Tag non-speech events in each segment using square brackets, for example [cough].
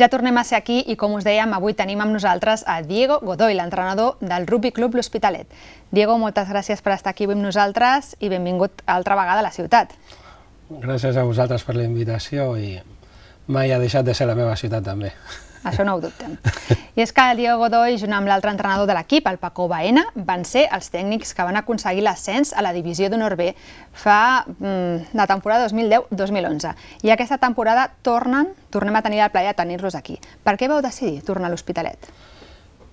Ja tornem a ser aquí i, com us dèiem, avui tenim amb nosaltres a Diego Godoy, l'entrenador del Rugby Club L'Hospitalet. Diego, moltes gràcies per estar aquí amb nosaltres i benvingut altra vegada a la ciutat. Gràcies a vosaltres per la invitació i mai ha deixat de ser la meva ciutat també. Això no ho dubtem. I és que el Diego Godoy, junt amb l'altre entrenador de l'equip, el Paco Baena, van ser els tècnics que van aconseguir l'ascens a la divisió d'honor B fa mm, la temporada 2010-2011. I aquesta temporada tornen, tornem a tenir el plaer de tenir-los aquí. Per què vau decidir tornar a l'Hospitalet?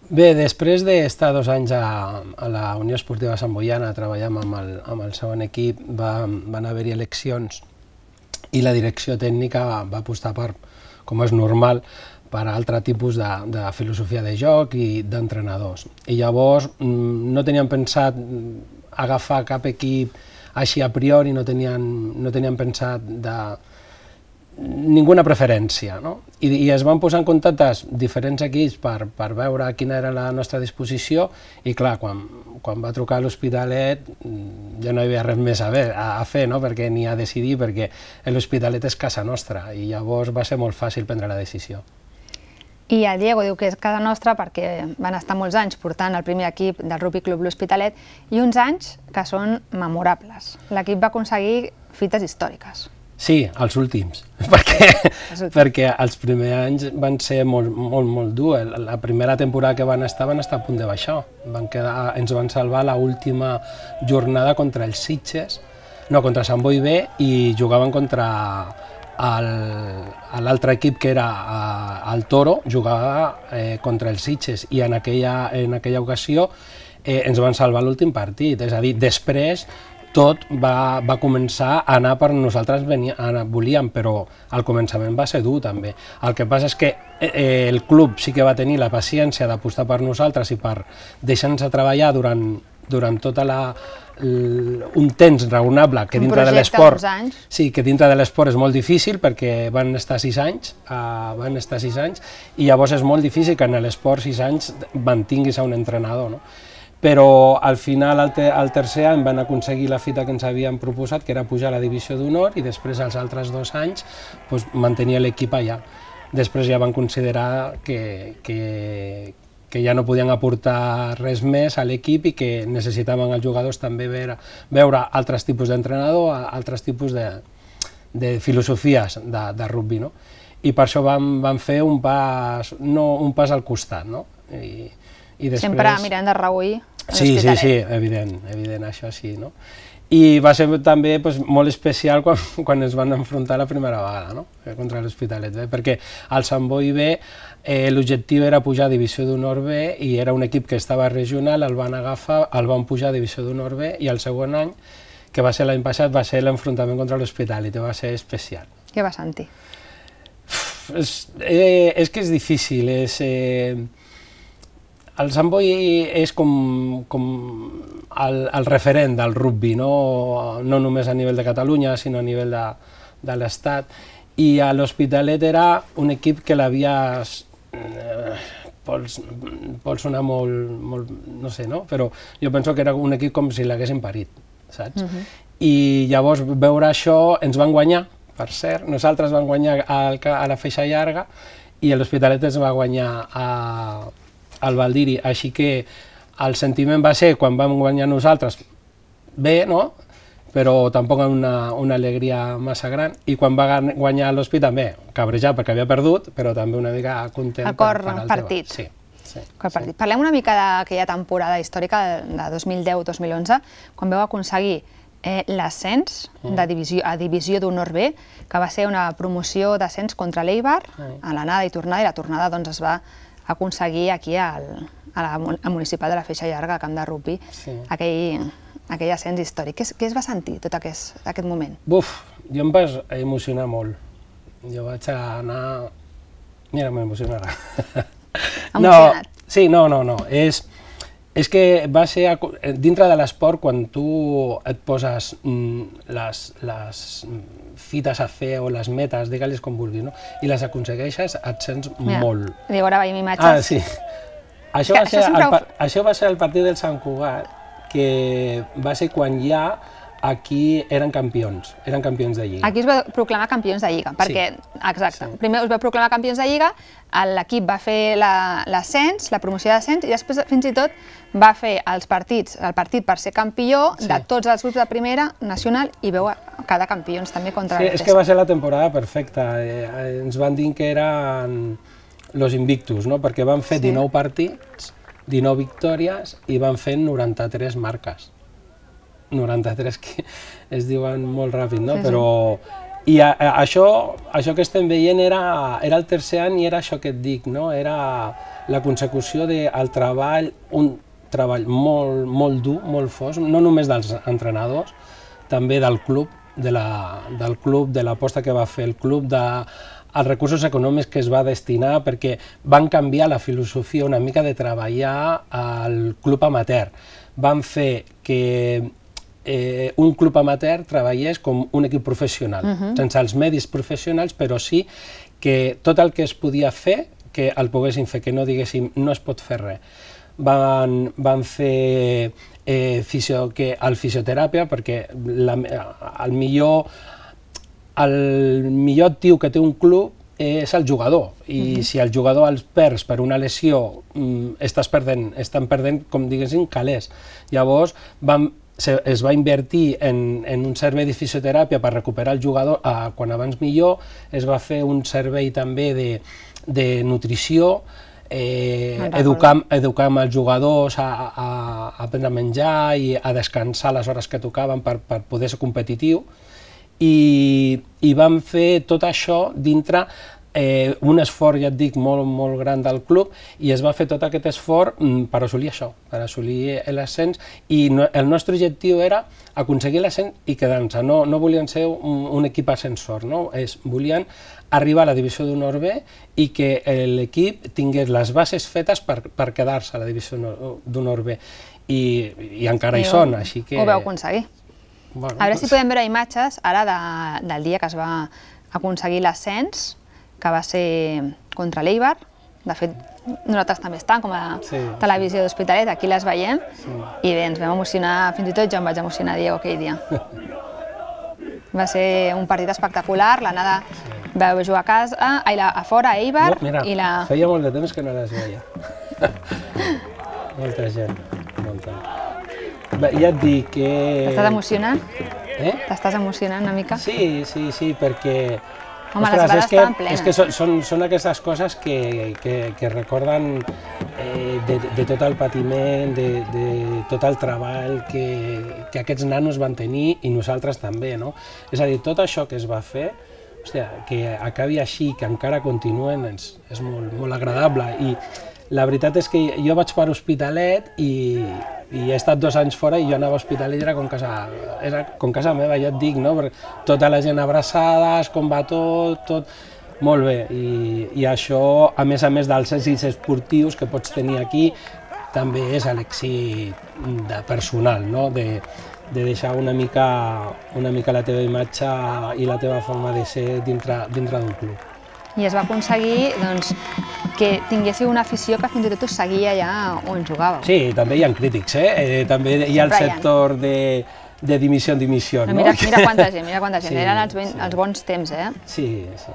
Bé, després d'estar dos anys a, a la Unió Esportiva Sant Boiana treballant amb el, amb el segon equip, va, van haver-hi eleccions i la direcció tècnica va apostar per, com és normal, per a altre tipus de, de filosofia de joc i d'entrenadors. I llavors mm, no tenien pensat agafar cap equip així a priori, no tenien, no tenien pensat de, ninguna preferència, no? I, I es van posar en contacte diferents equips per, per veure quina era la nostra disposició i clar, quan, quan va trucar a l'Hospitalet mm, ja no hi havia res més a, ver, a, a fer, no? perquè ni a decidir, perquè l'Hospitalet és casa nostra i llavors va ser molt fàcil prendre la decisió. I el Diego diu que és casa nostra perquè van estar molts anys portant el primer equip del Rugby Club l'Hospitalet i uns anys que són memorables. L'equip va aconseguir fites històriques. Sí, els últims, [laughs] perquè, els últims. perquè els primers anys van ser molt, molt, molt dur. La primera temporada que van estar van estar a punt de baixar. Van quedar, ens van salvar la última jornada contra els Sitges, no, contra Sant Boi B, i jugaven contra l'altre equip que era el Toro, jugava eh, contra els Sitges, i en aquella, en aquella ocasió eh, ens van salvar l'últim partit. És a dir, després tot va, va començar a anar per nosaltres venia, anar, volíem, però al començament va ser dur també. El que passa és que eh, eh el club sí que va tenir la paciència d'apostar per nosaltres i per deixar-nos treballar durant, durant tota la, un temps raonable que dintre de l'esport sí, que dintre de l'esport és molt difícil perquè van estar sis anys uh, van estar sis anys i llavors és molt difícil que en l'esport sis anys mantinguis a un entrenador no? però al final, al, te al tercer any, van aconseguir la fita que ens havien proposat, que era pujar a la divisió d'honor, i després, els altres dos anys, doncs, mantenir l'equip allà. Després ja van considerar que, que, que ja no podien aportar res més a l'equip i que necessitaven els jugadors també veure, veure altres tipus d'entrenador, altres tipus de, de filosofies de, de rugby, no? I per això vam, vam fer un pas, no, un pas al costat, no? I, i després... Sempre mirem de reuir. Sí, sí, sí, evident, evident, això sí, no? I va ser també doncs, molt especial quan, [laughs] quan es van enfrontar la primera vegada no? Eh, contra l'Hospitalet B, perquè al Sant Boi B eh, l'objectiu era pujar a Divisió d'Honor B i era un equip que estava regional, el van agafar, el van pujar a Divisió d'Honor B i el següent any, que va ser l'any passat, va ser l'enfrontament contra l'Hospitalet, va ser especial. Què va sentir? És, eh, és que és difícil, és... Eh, el Sandboy és com, com el, el referent del rugby, no? no només a nivell de Catalunya, sinó a nivell de, de l'Estat. I a l'Hospitalet era un equip que l'havia... Eh, pots, sonar molt, molt... no sé, no? Però jo penso que era un equip com si l'haguessin parit, saps? Uh mhm. -huh. I llavors veure això ens van guanyar, per cert. Nosaltres vam guanyar al, a la feixa llarga i l'Hospitalet ens va guanyar a al Valdiri. Així que el sentiment va ser, quan vam guanyar nosaltres, bé, no? però tampoc una, una alegria massa gran. I quan va guanyar l'Hospi també, cabrejat perquè havia perdut, però també una mica content Acord, per, per al partit. Sí. Sí, partit. Sí. Parlem una mica d'aquella temporada històrica de 2010-2011, quan veu aconseguir eh, l'ascens mm. divisió, a Divisió d'Honor B, que va ser una promoció d'ascens contra l'Eibar, mm. a l'anada i tornada, i la tornada doncs, es va aconseguir aquí al, a la, al municipal de la Feixa Llarga, a Camp de Rupi, sí. aquell, aquell ascens històric. Què es, què es va sentir tot aquest, aquest moment? Buf, jo em vaig emocionar molt. Jo vaig anar... Mira, m'emocionarà. Emocionat. No, sí, no, no, no. És és que va ser a, eh, dintre de l'esport quan tu et poses mm, les, les mm, fites a fer o les metes, digue-les com vulguis, no? i les aconsegueixes, et sents Mira, molt. Diu, ara veiem imatges. Ah, sí. Això, va ser això, sempre... el, això va ser el partit del Sant Cugat, que va ser quan ja aquí eren campions, eren campions de Lliga. Aquí es va proclamar campions de Lliga, perquè, sí. exacte, sí. primer es va proclamar campions de Lliga, l'equip va fer l'ascens, la, la promoció d'ascens, i després fins i tot va fer els partits, el partit per ser campió sí. de tots els grups de primera nacional i veu cada campions també contra sí, Sí, és que va ser la temporada perfecta, eh, eh, ens van dir que eren los invictus, no? perquè van fer sí. 19 partits, 19 victòries i van fer 93 marques. 93 que es diuen molt ràpid, no? Sí, sí. Però i a, a, això, això que estem veient era, era el tercer any i era això que et dic, no? Era la consecució del treball, un treball molt, molt dur, molt fos, no només dels entrenadors, també del club, de la, del club, de l'aposta que va fer el club, de, els recursos econòmics que es va destinar perquè van canviar la filosofia una mica de treballar al club amateur. Van fer que eh, un club amateur treballés com un equip professional, uh mhm. -huh. sense els medis professionals, però sí que tot el que es podia fer, que el poguessin fer, que no diguéssim, no es pot fer res. Van, van fer eh, fisio, que, el fisioteràpia, perquè la, el millor el millor actiu que té un club és el jugador, i mm -hmm. si el jugador els perds per una lesió, mm, estàs perdent, estan perdent, com diguéssim, calés. Llavors, van se, es va invertir en, en un servei de fisioteràpia per recuperar el jugador a, quan abans millor, es va fer un servei també de, de nutrició, eh, educar, educar amb els jugadors a, a, a aprendre a menjar i a descansar les hores que tocaven per, per poder ser competitiu i, i vam fer tot això dintre eh, un esforç, ja et dic, molt, molt gran del club i es va fer tot aquest esforç mm, per assolir això, per assolir l'ascens i no, el nostre objectiu era aconseguir l'ascens i quedar-nos. No, no volien ser un, un equip ascensor, no? és, volien arribar a la divisió d'honor B i que l'equip tingués les bases fetes per, per quedar-se a la divisió d'honor B. I, I encara I hi són, així que... Ho vau aconseguir. Bueno, a veure doncs... si podem veure imatges ara de, del dia que es va aconseguir l'ascens que va ser contra l'Eibar. De fet, nosaltres també estem com a sí, televisió sí. d'Hospitalet, aquí les veiem, sí. i bé, ens vam emocionar, fins i tot jo em vaig emocionar Diego aquell dia. va ser un partit espectacular, l'anada veu jugar a casa, ai, la, a fora, a Eibar, jo, mira, i la... feia molt de temps que no les veia. [laughs] molta gent, molta. Bé, ja et dic que... T'estàs emocionant? Eh? T'estàs emocionant una mica? Sí, sí, sí, perquè Home, Ostres, les és que, plenes. És que són, són, són aquestes coses que, que, que recorden eh, de, de tot el patiment, de, de tot el treball que, que aquests nanos van tenir i nosaltres també, no? És a dir, tot això que es va fer, hòstia, que acabi així, que encara continuen, és, és molt, molt agradable i la veritat és que jo vaig per Hospitalet i, i he estat dos anys fora i jo anava a Hospitalet i era com casa, era com casa meva, ja et dic, no? Perquè tota la gent abraçades, com va tot, tot... Molt bé, i, i això, a més a més dels èxits esportius que pots tenir aquí, també és l'èxit de personal, no? de, de deixar una mica, una mica la teva imatge i la teva forma de ser dintre d'un club. I es va aconseguir doncs, que tinguéssiu una afició que fins i tot us seguia allà on jugàveu. Sí, també hi ha crítics, eh? eh també hi ha el sector de, de dimissió en dimissió, no? no? Mira, mira quanta gent, mira quanta gent, sí, eren els, ben, sí. els bons temps, eh? Sí, sí.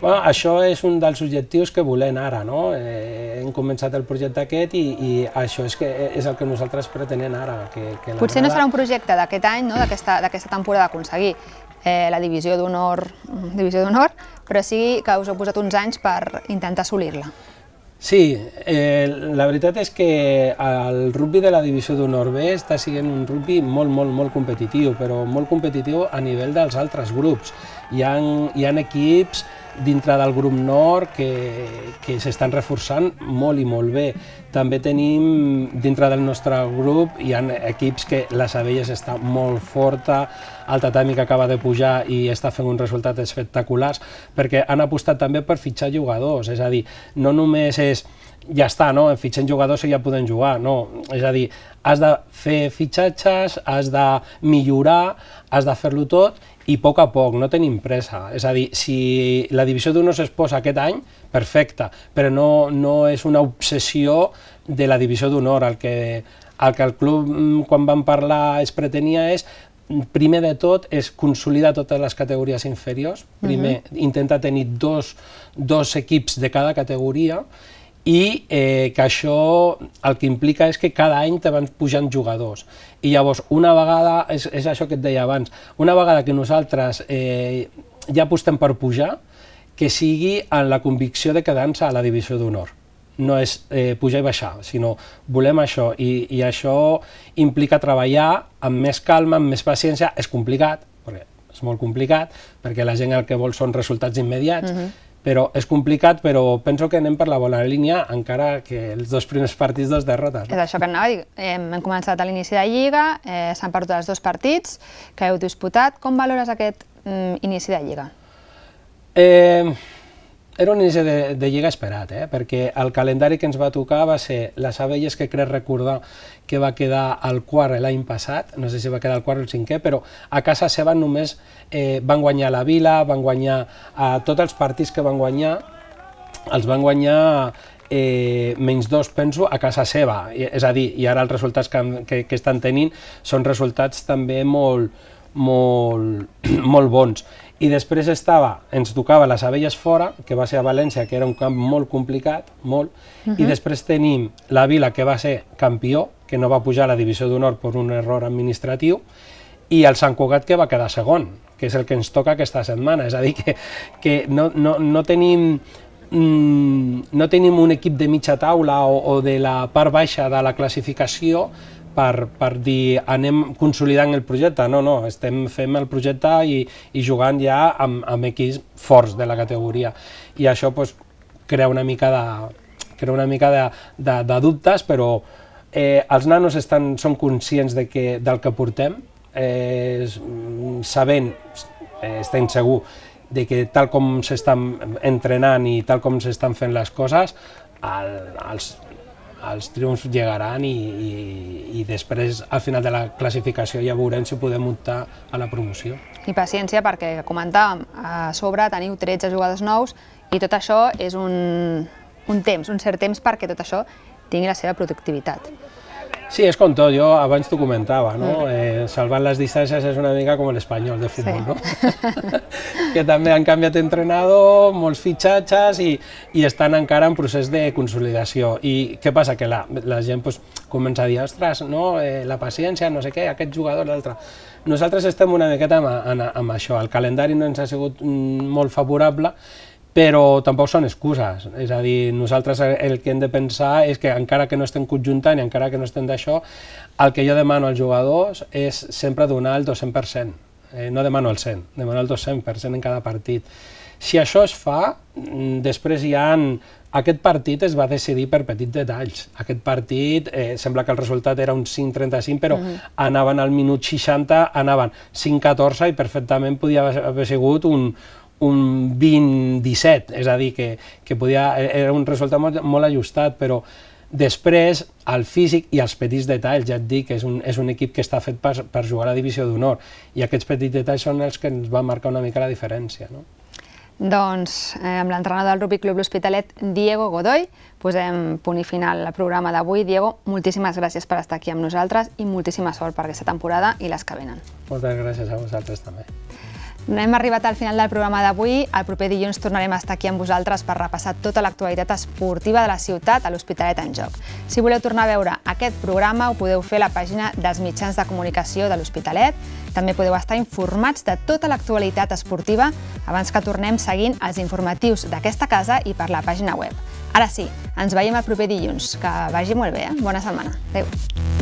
Bueno, això és un dels objectius que volem ara, no? Eh, hem començat el projecte aquest i, i això és, que, és el que nosaltres pretenem ara. Que, que Potser no serà un projecte d'aquest any, no? d'aquesta temporada aconseguir eh, la divisió d'honor, divisió d'honor, però sí que us heu posat uns anys per intentar assolir-la. Sí, eh, la veritat és que el rugby de la divisió d'honor B està sent un rugby molt, molt, molt competitiu, però molt competitiu a nivell dels altres grups. Hi ha, hi ha equips dintre del grup nord que, que s'estan reforçant molt i molt bé. També tenim dintre del nostre grup hi ha equips que les Abelles està molt forta, el tatami que acaba de pujar i està fent uns resultats espectaculars, perquè han apostat també per fitxar jugadors, és a dir, no només és ja està, no? fitxem jugadors i ja podem jugar, no, és a dir, has de fer fitxatges, has de millorar, has de fer-lo tot i a poc a poc, no tenim pressa. És a dir, si la divisió d'unos es posa aquest any, perfecte, però no, no és una obsessió de la divisió d'honor. El que, el que el club, mm, quan vam parlar, es pretenia és primer de tot és consolidar totes les categories inferiors, primer uh mhm. -huh. intenta tenir dos, dos equips de cada categoria i eh, que això el que implica és que cada any te van pujant jugadors. I llavors, una vegada, és, és això que et deia abans, una vegada que nosaltres eh, ja apostem per pujar, que sigui en la convicció de quedar se a la divisió d'honor. No és eh, pujar i baixar, sinó volem això, i, i això implica treballar amb més calma, amb més paciència, és complicat, perquè és molt complicat, perquè la gent el que vol són resultats immediats, uh mhm. -huh però és complicat, però penso que anem per la bona línia, encara que els dos primers partits, dos derrotes. No? És això que anava a dir. Hem començat a l'inici de Lliga, eh, s'han perdut els dos partits que heu disputat. Com valores aquest mm, inici de Lliga? Eh, era un inici de, de lliga esperat, eh? perquè el calendari que ens va tocar va ser les abelles que crec recordar que va quedar al quart l'any passat, no sé si va quedar al quart o al cinquè, però a casa seva només eh, van guanyar la Vila, van guanyar a eh, tots els partits que van guanyar, els van guanyar eh, menys dos, penso, a casa seva. I, és a dir, i ara els resultats que, que, que estan tenint són resultats també molt, molt, [clears throat] molt bons. I després estava, ens tocava les abelles fora, que va ser a València, que era un camp molt complicat, molt, uh -huh. i mhm. després tenim la Vila, que va ser campió, que no va pujar a la divisió d'honor per un error administratiu, i el Sant Cugat, que va quedar segon, que és el que ens toca aquesta setmana. És a dir, que, que no, no, no tenim mm, no tenim un equip de mitja taula o, o de la part baixa de la classificació per, per dir anem consolidant el projecte, no, no, estem fent el projecte i, i jugant ja amb, amb equips forts de la categoria i això pues, crea una mica de, crea una mica de, de, de dubtes, però eh, els nanos estan, són conscients de que, del que portem, eh, mm, sabent, eh, estem segur, de que tal com s'estan entrenant i tal com s'estan fent les coses, el, els, els triomfs llegaran i, i, i després, al final de la classificació, ja veurem si podem muntar a la promoció. I paciència, perquè comentàvem, a sobre teniu 13 jugades nous i tot això és un, un temps, un cert temps perquè tot això tingui la seva productivitat. Sí, és com tot, jo abans t'ho comentava, no? Mm. Eh, salvant les distàncies és una mica com l'espanyol de futbol, sí. no? [laughs] que també han canviat entrenador, molts fitxatges i, i estan encara en procés de consolidació. I què passa? Que la, la gent pues, comença a dir, ostres, no, eh, la paciència, no sé què, aquest jugador, l'altre. Nosaltres estem una miqueta amb, amb, amb això, el calendari no ens ha sigut mm, molt favorable però tampoc són excuses, és a dir, nosaltres el que hem de pensar és que encara que no estem conjuntant i encara que no estem d'això, el que jo demano als jugadors és sempre donar el 200%, eh, no demano el 100, demano el 200% en cada partit. Si això es fa, mm, després hi ha aquest partit es va decidir per petits detalls. Aquest partit, eh, sembla que el resultat era un 5-35, però uh mhm. -huh. anaven al minut 60, anaven 5-14 i perfectament podia haver sigut un, un 20-17, és a dir, que, que podia, era un resultat molt, molt ajustat, però després al físic i als petits detalls, ja et dic, que és un, és un equip que està fet per, per jugar a la divisió d'honor i aquests petits detalls són els que ens van marcar una mica la diferència. No? Doncs eh, amb l'entrenador del Rubi Club L'Hospitalet, Diego Godoy, posem punt i final al programa d'avui. Diego, moltíssimes gràcies per estar aquí amb nosaltres i moltíssima sort per aquesta temporada i les que venen. Moltes gràcies a vosaltres també. Hem arribat al final del programa d'avui. El proper dilluns tornarem a estar aquí amb vosaltres per repassar tota l'actualitat esportiva de la ciutat a l'Hospitalet en Joc. Si voleu tornar a veure aquest programa, ho podeu fer a la pàgina dels mitjans de comunicació de l'Hospitalet. També podeu estar informats de tota l'actualitat esportiva abans que tornem seguint els informatius d'aquesta casa i per la pàgina web. Ara sí, ens veiem el proper dilluns. Que vagi molt bé, eh? Bona setmana. Adéu.